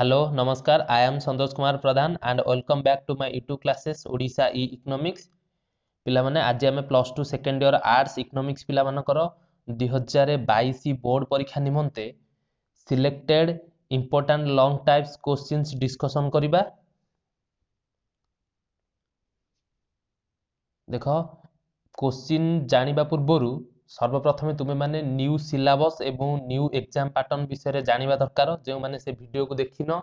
hello নমস্কার I am Santosh Kumar Pradhan and welcome back to my YouTube classes Odisha ই economics ପିଲାମାନେ ଆଜି ଆମେ plus two second year arts economics ପିଲାମାନଙ୍କର ଦୁଇ ହଜାର ବାଇଶ ବୋର୍ଡ଼ ପରୀକ୍ଷା ନିମନ୍ତେ selected important long types questions discussion କରିବା ଦେଖ କୋଶ୍ଚିନ୍ ଜାଣିବା ପୂର୍ବରୁ সর্বপ্রথমে তুমেমানে ନ୍ୟୁ ସିଲାବସ୍ ଏବଂ ନ୍ୟୁ ଏକ୍ଜାମ୍ ପାଟର୍ନ ବିଷୟରେ ଜାଣିବା ଦରକାର ଯେଉଁମାନେ ସେ ଭିଡ଼ିଓକୁ ଦେଖିନ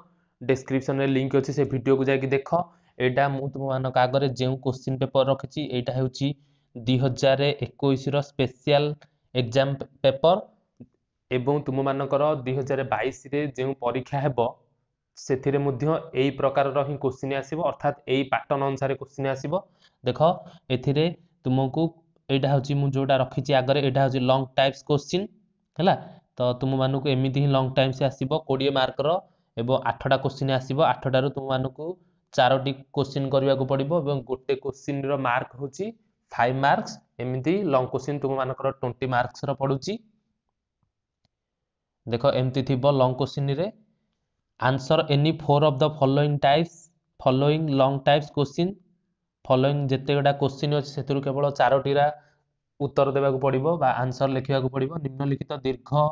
ଡେସ୍କ୍ରିପ୍ସନ୍ରେ ଲିଙ୍କ୍ ଅଛି ସେ ଭିଡ଼ିଓକୁ ଯାଇକି ଦେଖ ଏଇଟା ମୁଁ ତୁମମାନଙ୍କ ଆଗରେ ଯେଉଁ କୋଶ୍ଚିନ୍ ପେପର୍ ରଖିଛି ଏଇଟା ହେଉଛି ଦୁଇ ହଜାର ଏକୋଇଶର ସ୍ପେଶିଆଲ୍ ଏକ୍ଜାମ୍ ପେପର୍ ଏବଂ ତୁମମାନଙ୍କର ଦୁଇ ହଜାର ବାଇଶରେ ଯେଉଁ ପରୀକ୍ଷା ହେବ ସେଥିରେ ମଧ୍ୟ ଏଇ ପ୍ରକାରର ହିଁ କୋଶ୍ଚିନ୍ ଆସିବ ଅର୍ଥାତ୍ ଏଇ ପାଟର୍ନ ଅନୁସାରେ କୋଶ୍ଚିନ୍ ଆସିବ ଦେଖ ଏଥିରେ ତୁମକୁ এইটা হচ্ছে মু যেটা রাখিছি আগরে এটা হচ্ছে লং টাইপস কোশ্চিন হলা তো তুমମାନଙ୍କୁ এমিতি ହିଁ লং টাইমস আসিব 20 মার্কর এবং 8টা কোশ্চিন আসিব 8টাରୁ তুমମାନଙ୍କୁ 4টি কোশ্চিন କରିବାକୁ পড়িব এবং ଗୋଟେ কোশ্চিনର মার্ক হচ্ছে 5 মার্কস এমিতি লং কোশ্চিন তুমମାନଙ୍କର 20 মার্কসର পড়ুছি দেখ এমতি থিব লং কোশ্চিনরে answer any 4 of the following types following long types question following ଯେତେଗୁଡ଼ା କୋଶ୍ଚିନ୍ ଅଛି ସେଥିରୁ କେବଳ ଚାରୋଟିରା ଉତ୍ତର ଦେବାକୁ ପଡ଼ିବ ବା ଆନ୍ସର ଲେଖିବାକୁ ପଡ଼ିବ ନିମ୍ନଲିଖିତ ଦୀର୍ଘ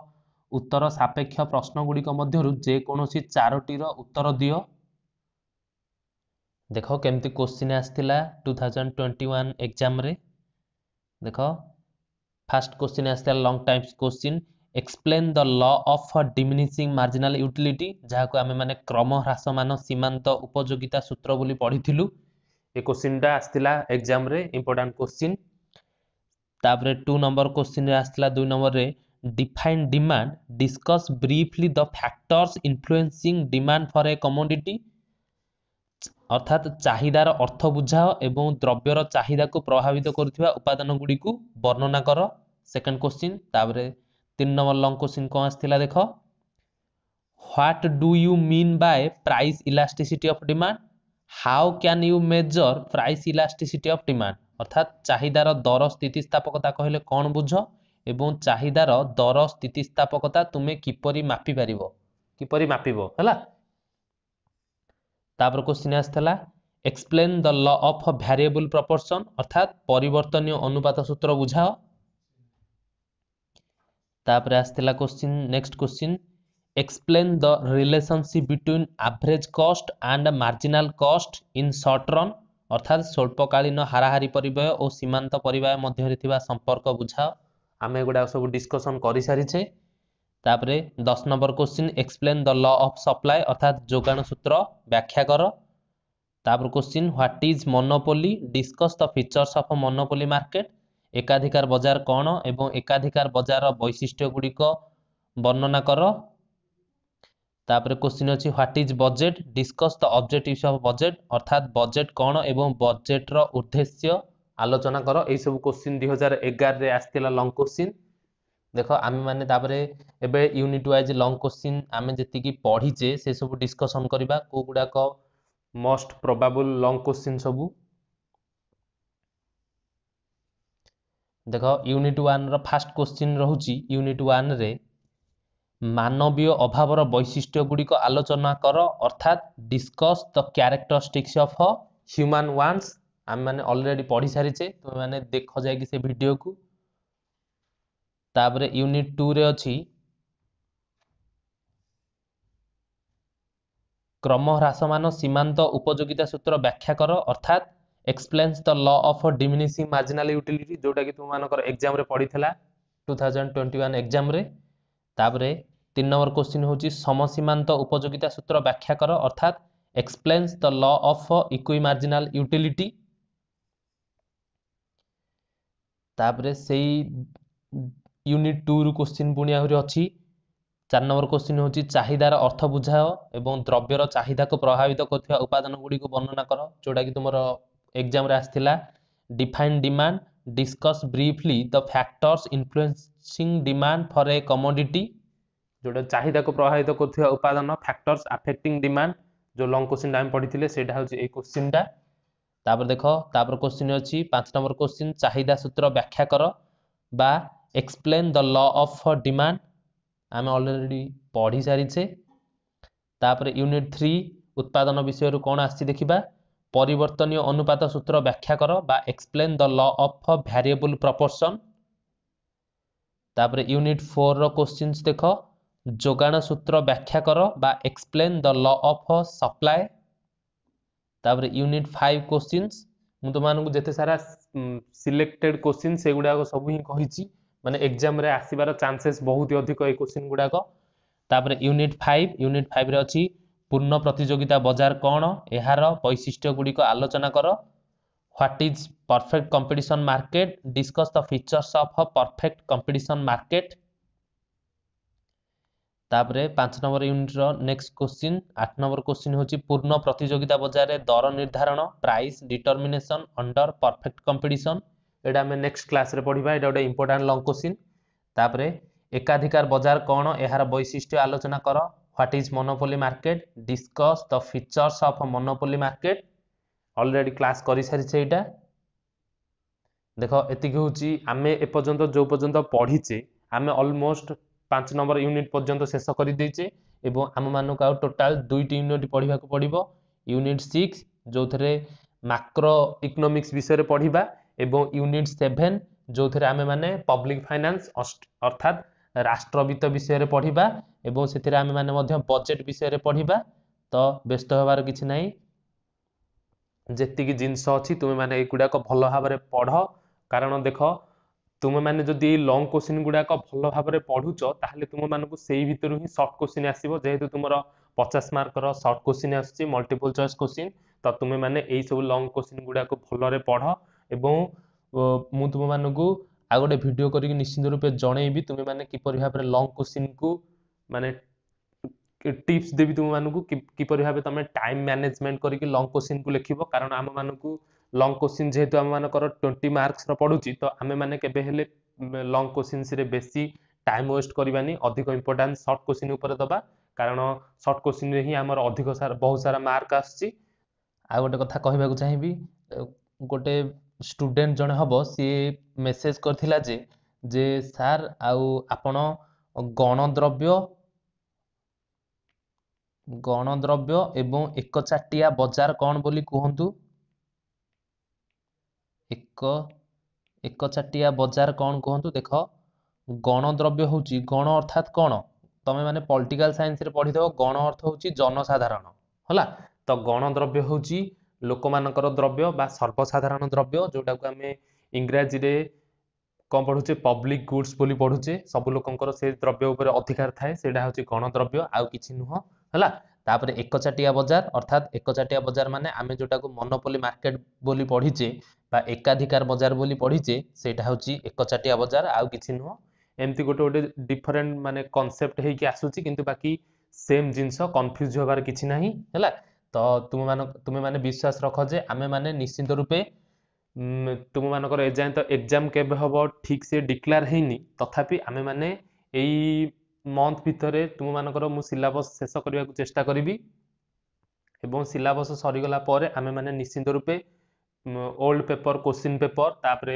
ଉତ୍ତର ସାପେକ୍ଷ ପ୍ରଶ୍ନଗୁଡ଼ିକ ମଧ୍ୟରୁ ଯେକୌଣସି ଚାରୋଟିର ଉତ୍ତର ଦିଅ ଦେଖ କେମିତି କୋଶ୍ଚିନ୍ ଆସିଥିଲା ଟୁ ଥାଉଜେଣ୍ଡ ଟ୍ୱେଣ୍ଟି ୱାନ୍ ଏକ୍ଜାମ୍ରେ ଦେଖ ଫାଷ୍ଟ କୋଶ୍ଚିନ୍ ଆସିଥିଲା long types question explain the law of diminishing marginal utility ଯାହାକୁ ଆମେମାନେ କ୍ରମ ହ୍ରାସମାନ ସୀମାନ୍ତ ଉପଯୋଗିତା ସୂତ୍ର ବୋଲି ପଢ଼ିଥିଲୁ ଏ କୋଶ୍ଚିନ୍ଟା ଆସିଥିଲା ଏକ୍ଜାମ୍ରେ ଇମ୍ପୋର୍ଟାଣ୍ଟ କୋଶ୍ଚିନ୍ ତାପରେ ଟୁ ନମ୍ବର କୋଶ୍ଚିନ୍ରେ ଆସିଥିଲା ଦୁଇ ନମ୍ବରରେ define demand discuss briefly the factors influencing demand for a commodity ଅର୍ଥାତ୍ ଚାହିଦାର ଅର୍ଥ ବୁଝାଅ ଏବଂ ଦ୍ରବ୍ୟର ଚାହିଦାକୁ ପ୍ରଭାବିତ କରୁଥିବା ଉପାଦାନ ଗୁଡ଼ିକୁ ବର୍ଣ୍ଣନା କର ସେକେଣ୍ଡ କୋଶ୍ଚିନ୍ ତାପରେ ତିନି ନମ୍ବର ଲଙ୍ଗ କୋଶ୍ଚିନ୍ କ'ଣ ଆସିଥିଲା ଦେଖ what do you mean by price elasticity of demand how can you measure price elasticity of demand অর্থাৎ চাহিদার দর স্থিতিস্থাপকতা কহিলে କ'ଣ বুঝ এবং চাহিদার দর স্থিতিস্থাপকতা তুমি কিপরি মাপিপারিব কিপরি মাপিব ହେଲା তারপর কোশ্চিন আসছিলা explain the law of variable proportion অর্থাৎ পরিবর্তনীয় অনুপাত সূত্র বুঝাও তারপরে আসছিলা question next question explain the relationship between average cost and marginal cost in short run অর্থাৎ স্বল্পকালীন হারাহারি পরিবয় ও সীমান্ত পরিবয় মধ্যে থাকা সম্পর্ক বুঝাও আমি এগুলা সব ডিসকসন করে সারিছে তাপরে দশ number question explain the law of supply অর্থাৎ যোগাণ সূত্র ব্যাখ্যা কর তাপর question what is monopoly discuss the features of monopoly market একাধিকার বজার কোণ এবং একাধিকার বজার বৈশিষ্ট্যগুড়িক বর্ণনা কর তাপরে কোশ্চিন অছি what is budget discuss the objectives of budget অর্থাৎ বজেট কোণ এবং বজেটর উদ্দেশ্য আলোচনা কর এইসব কোশ্চিন দুই হাজার এগারে আসছিল লং কোশ্চিন দেখ আমি মানে তাপরে এবে ইউনিট ওয়াইজ লং কোশ্চিন আমি যেতিকি পড়িছে সেসব ডিসকসন করা কোগুড়াক মোস্ট প্রবাবল লং কোশ্চিন সবু দেখ ইউনিট ওয়ানর ফার্স্ট কোশ্চিন রহুচি ইউনিট ওয়ানরে মানবীয় অভাবর বৈশিষ্ট্যগুড়িক আলোচনা কর অর্থাৎ discuss the characteristics of human wants ଆମେମାନେ ଅଲରେଡ଼ି ପଢ଼ି ସାରିଛେ ତୁମେମାନେ ଦେଖ ଯାଇକି ସେ ଭିଡ଼ିଓକୁ ତାପରେ ୟୁନିଟ୍ ଟୁରେ ଅଛି କ୍ରମ ହ୍ରାସମାନ ସୀମାନ୍ତ ଉପଯୋଗିତା ସୂତ୍ର ବ୍ୟାଖ୍ୟା କର ଅର୍ଥାତ୍ explains the law of diminishing marginal utility ଯେଉଁଟାକି ତୁମମାନଙ୍କର ଏକ୍ଜାମରେ ପଡ଼ିଥିଲା ଟୁ ଥାଉଜେଣ୍ଡ ଟ୍ୱେଣ୍ଟି ୱାନ୍ ଏକ୍ଜାମରେ ତାପରେ তিন নম্বর কোশ্চিন ହେଉଛି সমসୀমান্ত ଉପଯୋଗିତା ସୂତ୍ର ବ୍ୟାଖ୍ୟା କର ଅର୍ଥାତ୍ explains the law of ଇକ୍ୱିମାର୍ଜିନାଲ utility ତାପରେ ସେଇ ୟୁନିଟ୍ ଟୁରୁ କୋଶ୍ଚିନ୍ ପୁଣି ଆହୁରି ଅଛି ଚାରି ନମ୍ବର କୋଶ୍ଚିନ୍ ହେଉଛି ଚାହିଦାର ଅର୍ଥ ବୁଝାଅ ଏବଂ ଦ୍ରବ୍ୟର ଚାହିଦାକୁ ପ୍ରଭାବିତ କରୁଥିବା ଉପାଦାନ ଗୁଡ଼ିକୁ ବର୍ଣ୍ଣନା କର ଯେଉଁଟାକି ତୁମର ଏକ୍ଜାମ୍ରେ ଆସିଥିଲା define demand discuss briefly the factors influencing demand for a commodity ଯେଉଁଟା ଚାହିଦାକୁ ପ୍ରଭାବିତ କରୁଥିବା ଉପାଦାନ ଫ୍ୟାକ୍ଟର୍ସ ଆଫେକ୍ଟିଂ ଡିମାଣ୍ଡ ଯେଉଁ ଲଙ୍ଗ କୋଶ୍ଚିନ୍ଟା ଆମେ ପଢ଼ିଥିଲେ ସେଇଟା ହେଉଛି ଏଇ କୋଶ୍ଚିନ୍ଟା ତାପରେ ଦେଖ ତାପରେ କୋଶ୍ଚିନ୍ ଅଛି ପାଞ୍ଚ ନମ୍ବର କୋଶ୍ଚିନ୍ ଚାହିଦା ସୂତ୍ର ବ୍ୟାଖ୍ୟା କର ବା explain the law of demand ଆମେ ଅଲରେଡ଼ି ପଢ଼ିସାରିଛେ ତାପରେ ୟୁନିଟ୍ ଥ୍ରୀ ଉତ୍ପାଦନ ବିଷୟରୁ କ'ଣ ଆସିଛି ଦେଖିବା ପରିବର୍ତ୍ତନୀୟ ଅନୁପାତ ସୂତ୍ର ବ୍ୟାଖ୍ୟା କର ବା explain the law of variable proportion ତାପରେ ୟୁନିଟ୍ ଫୋର୍ର କୋଶ୍ଚିନ୍ସ ଦେଖ যোগান সূত্র ব্যাখ্যা কর বা explain the law of supply তাপরে ইউনিট ফাইভ কোশ্চিন্স ମୁଁ ତୁମମାନଙ୍କୁ ଯେତେ ସାରା ସିଲେକ୍ଟେଡ୍ କୋଶ୍ଚିନ୍ ସେଗୁଡ଼ାକ ସବୁ ହିଁ କହିଛି ମାନେ ଏକ୍ଜାମ୍ରେ ଆସିବାର ଚାନ୍ସେସ୍ ବହୁତ ଅଧିକ ଏଇ କୋଶ୍ଚିନ୍ ଗୁଡ଼ାକ ତାପରେ ୟୁନିଟ୍ ଫାଇଭ୍ ୟୁନିଟ୍ ଫାଇଭ୍ରେ ଅଛି ପୂର୍ଣ୍ଣ ପ୍ରତିଯୋଗିତା ବଜାର କ'ଣ ଏହାର ବୈଶିଷ୍ଟ୍ୟ ଗୁଡ଼ିକ ଆଲୋଚନା କର what is perfect competition market discuss the features of perfect competition market ତାପରେ ପାଞ୍ଚ ନମ୍ବର ୟୁନିଟ୍ର ନେକ୍ସଟ କୋଶ୍ଚିନ୍ ଆଠ ନମ୍ବର କୋଶ୍ଚିନ୍ ହେଉଛି ପୂର୍ଣ୍ଣ ପ୍ରତିଯୋଗିତା ବଜାରରେ ଦର ନିର୍ଦ୍ଧାରଣ price determination under perfect competition ଏଇଟା ଆମେ ନେକ୍ସଟ କ୍ଲାସ୍ରେ ପଢ଼ିବା ଏଇଟା ଗୋଟେ ଇମ୍ପୋର୍ଟାଣ୍ଟ ଲଙ୍ଗ କୋଶ୍ଚିନ୍ ତାପରେ ଏକାଧିକାର ବଜାର କ'ଣ ଏହାର ବୈଶିଷ୍ଟ୍ୟ ଆଲୋଚନା କର what is monopoly market discuss the features of monopoly market already class করে সারিছে এইটা দেখ এতিকি হচ্ছে আমি এপর্যন্ত যে পর্যন্ত পড়িছে আমি অলমোস্ট পাঁচ নম্বর ইউনিট পর্যন্ত শেষ করেদেছে এবং আমি আউ টোটাল দুইটি ইউনিট পড়া পড়ব ইউনিট সিক্স যে মাক্রো ইকোনোমিক্স বিষয়ে পড়া এবং ইউনিট সেভেন যে আমি মানে পব্লিক ফাইনান্স অর্থাৎ রাষ্ট্রবিত্ত বিষয়ে পড়া এবং সেটি আমি মানে বজেট বিষয়ে পড়া তো ব্যস্ত হবার কিছু নাই যেতিকি জিনিস অছি তুমি মানে এগুড়াক ভালো ভাবে পড় কারণ দেখ ତୁମେମାନେ ଯଦି ଏଇ ଲଙ୍ଗ କୋଶ୍ଚିନ୍ ଗୁଡ଼ାକ ଭଲ ଭାବରେ ପଢ଼ୁଛ ତାହେଲେ ତୁମମାନଙ୍କୁ ସେଇ ଭିତରୁ ହିଁ ସର୍ଟ କୋଶ୍ଚିନ୍ ଆସିବ ଯେହେତୁ ତୁମର ପଚାଶ ମାର୍କର ସର୍ଟ କୋଶ୍ଚିନ୍ ଆସୁଛି ମଲ୍ଟିପୁଲ୍ ଚଏସ୍ କୋଶ୍ଚିନ୍ ତ ତୁମେମାନେ ଏଇସବୁ ଲଙ୍ଗ କୋଶ୍ଚିନ୍ ଗୁଡ଼ାକୁ ଭଲରେ ପଢ଼ ଏବଂ ମୁଁ ତୁମମାନଙ୍କୁ ଆଉ ଗୋଟେ ଭିଡ଼ିଓ କରିକି ନିଶ୍ଚିନ୍ତ ରୂପେ ଜଣେଇବି ତୁମେମାନେ କିପରି ଭାବରେ ଲଙ୍ଗ କୋଶ୍ଚିନ୍କୁ ମାନେ ଟିପ୍ସ ଦେବି ତୁମମାନଙ୍କୁ କିପରି ଭାବେ ତୁମେ ଟାଇମ୍ ମ୍ୟାନେଜମେଣ୍ଟ କରିକି ଲଙ୍ଗ କୋଶ୍ଚିନ୍କୁ ଲେଖିବ କାରଣ ଆମମାନଙ୍କୁ লং কোশ্চিন যেহেতু ଆମମାନଙ୍କର ଟ୍ୱେଣ୍ଟି ମାର୍କସର ପଡ଼ୁଛି ତ ଆମେମାନେ କେବେ ହେଲେ ଲଙ୍ଗ କୋଶ୍ଚିନ୍ସରେ ବେଶୀ ଟାଇମ୍ ୱେଷ୍ଟ କରିବାନି ଅଧିକ ଇମ୍ପୋର୍ଟାନ୍ସ ସର୍ଟ କୋଶ୍ଚିନ୍ ଉପରେ ଦେବା କାରଣ ସର୍ଟ କୋଶ୍ଚିନ୍ରେ ହିଁ ଆମର ଅଧିକ ସାରା ବହୁତ ସାରା ମାର୍କ ଆସୁଛି ଆଉ ଗୋଟେ କଥା କହିବାକୁ ଚାହିଁବି ଗୋଟେ ଷ୍ଟୁଡେଣ୍ଟ ଜଣେ ହେବ ସିଏ ମେସେଜ କରିଥିଲା ଯେ ଯେ ସାର୍ ଆଉ ଆପଣ ଗଣଦ୍ରବ୍ୟ ଗଣଦ୍ରବ୍ୟ ଏବଂ ଏକଚାଟିଆ ବଜାର କ'ଣ ବୋଲି କୁହନ୍ତୁ ଏକ ଏକଚାଟିଆ ବଜାର କ'ଣ କୁହନ୍ତୁ ଦେଖ ଗଣଦ୍ରବ୍ୟ ହେଉଛି ଗଣ ଅର୍ଥାତ୍ କ'ଣ ତମେମାନେ ପଲିଟିକାଲ ସାଇନ୍ସରେ ପଢ଼ିଦେବ ଗଣ ଅର୍ଥ ହେଉଛି ଜନସାଧାରଣ ହେଲା ତ ଗଣଦ୍ରବ୍ୟ ହେଉଛି ଲୋକମାନଙ୍କର ଦ୍ରବ୍ୟ ବା ସର୍ବସାଧାରଣ ଦ୍ରବ୍ୟ ଯେଉଁଟାକୁ ଆମେ ଇଂରାଜୀରେ କ'ଣ ପଢ଼ୁଛେ ପବ୍ଲିକ ଗୁଡ୍ସ ବୋଲି ପଢ଼ୁଛେ ସବୁ ଲୋକଙ୍କର ସେ ଦ୍ରବ୍ୟ ଉପରେ ଅଧିକାର ଥାଏ ସେଇଟା ହେଉଛି ଗଣଦ୍ରବ୍ୟ ଆଉ କିଛି ନୁହଁ ହେଲା ତାପରେ ଏକଚାଟିଆ ବଜାର ଅର୍ଥାତ୍ ଏକଚାଟିଆ ବଜାର ମାନେ ଆମେ ଯେଉଁଟାକୁ ମନୋପଲି ମାର୍କେଟ ବୋଲି ପଢ଼ିଛେ বা ଏକାଧିକାର ବଜାର ବୋଲି ପଢ଼ିଛେ ସେଇଟା ହେଉଛି ଏକଚାଟିଆ ବଜାର ଆଉ କିଛି ନୁହଁ ଏମିତି ଗୋଟେ ଗୋଟେ ଡିଫରେଣ୍ଟ ମାନେ କନସେପ୍ଟ ହେଇକି ଆସୁଛି କିନ୍ତୁ ବାକି ସେମ୍ ଜିନିଷ କନଫ୍ୟୁଜ୍ ହେବାର କିଛି ନାହିଁ ହେଲା ତ ତୁମମାନ ତୁମେମାନେ ବିଶ୍ୱାସ ରଖ ଯେ ଆମେମାନେ ନିଶ୍ଚିନ୍ତ ରୂପେ ତୁମମାନଙ୍କର ଏଯାଏଁ ତ ଏକ୍ଜାମ୍ କେବେ ହେବ ଠିକ୍ ସେ ଡିକ୍ଲାର ହେଇନି ତଥାପି ଆମେମାନେ ଏଇ ମନ୍ଥ ଭିତରେ ତୁମମାନଙ୍କର ମୁଁ ସିଲାବସ୍ ଶେଷ କରିବାକୁ ଚେଷ୍ଟା କରିବି ଏବଂ ସିଲାବସ୍ ସରିଗଲା ପରେ ଆମେମାନେ ନିଶ୍ଚିନ୍ତ ରୂପେ ওল্ড ପେପର୍ କୋଶ୍ଚିନ୍ ପେପର୍ ତାପରେ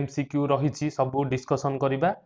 ଏମ୍ ସି କ୍ୟୁ ରହିଛି ସବୁ ଡିସ୍କସନ୍ କରିବା